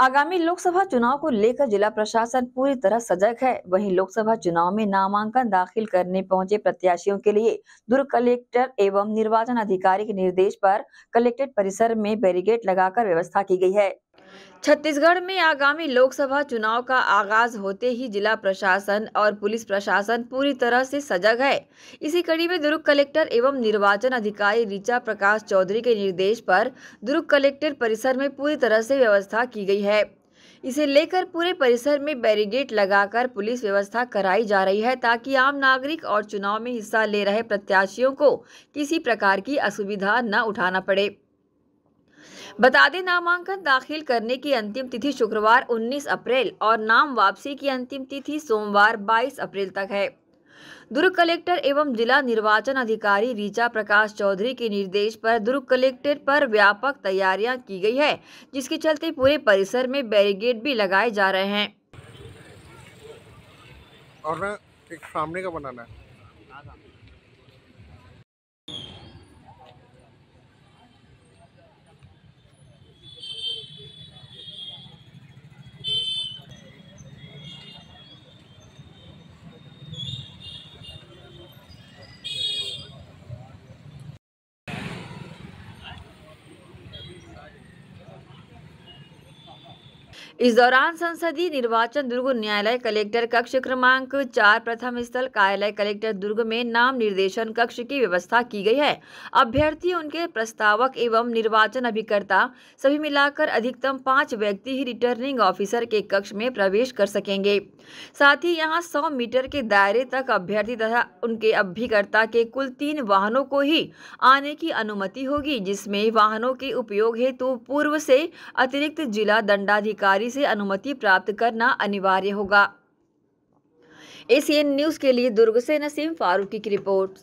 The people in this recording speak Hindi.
आगामी लोकसभा चुनाव को लेकर जिला प्रशासन पूरी तरह सजग है वहीं लोकसभा चुनाव में नामांकन दाखिल करने पहुंचे प्रत्याशियों के लिए दुर्ग कलेक्टर एवं निर्वाचन अधिकारी के निर्देश पर कलेक्ट्रेट परिसर में बैरिगेड लगाकर व्यवस्था की गई है छत्तीसगढ़ में आगामी लोकसभा चुनाव का आगाज होते ही जिला प्रशासन और पुलिस प्रशासन पूरी तरह से सजग है इसी कड़ी में दुर्ग कलेक्टर एवं निर्वाचन अधिकारी ऋचा प्रकाश चौधरी के निर्देश पर दुर्ग कलेक्टर परिसर में पूरी तरह से व्यवस्था की गई है इसे लेकर पूरे परिसर में बैरिगेट लगाकर पुलिस व्यवस्था कराई जा रही है ताकि आम नागरिक और चुनाव में हिस्सा ले रहे प्रत्याशियों को किसी प्रकार की असुविधा न उठाना पड़े बता दें नामांकन दाखिल करने की अंतिम तिथि शुक्रवार 19 अप्रैल और नाम वापसी की अंतिम तिथि सोमवार 22 अप्रैल तक है दुर्ग कलेक्टर एवं जिला निर्वाचन अधिकारी रीचा प्रकाश चौधरी के निर्देश पर दुर्ग कलेक्टर पर व्यापक तैयारियां की गई है जिसके चलते पूरे परिसर में बैरिगेड भी लगाए जा रहे हैं और ना एक सामने का बनाना है इस दौरान संसदीय निर्वाचन दुर्ग न्यायालय कलेक्टर कक्ष क्रमांक चार प्रथम स्थल कार्यालय कलेक्टर दुर्ग में नाम निर्देशन कक्ष की व्यवस्था की गई है अभ्यर्थी उनके प्रस्तावक एवं निर्वाचन अभिकर्ता सभी मिलाकर अधिकतम पाँच व्यक्ति ही रिटर्निंग ऑफिसर के कक्ष में प्रवेश कर सकेंगे साथ ही यहाँ सौ मीटर के दायरे तक अभ्यर्थी तथा उनके अभिकर्ता के कुल तीन वाहनों को ही आने की अनुमति होगी जिसमें वाहनों के उपयोग हेतु तो पूर्व से अतिरिक्त जिला दंडाधिकारी अधिकारी से अनुमति प्राप्त करना अनिवार्य होगा एसीएन न्यूज़ के लिए दुर्ग से नसीम फारूकी की रिपोर्ट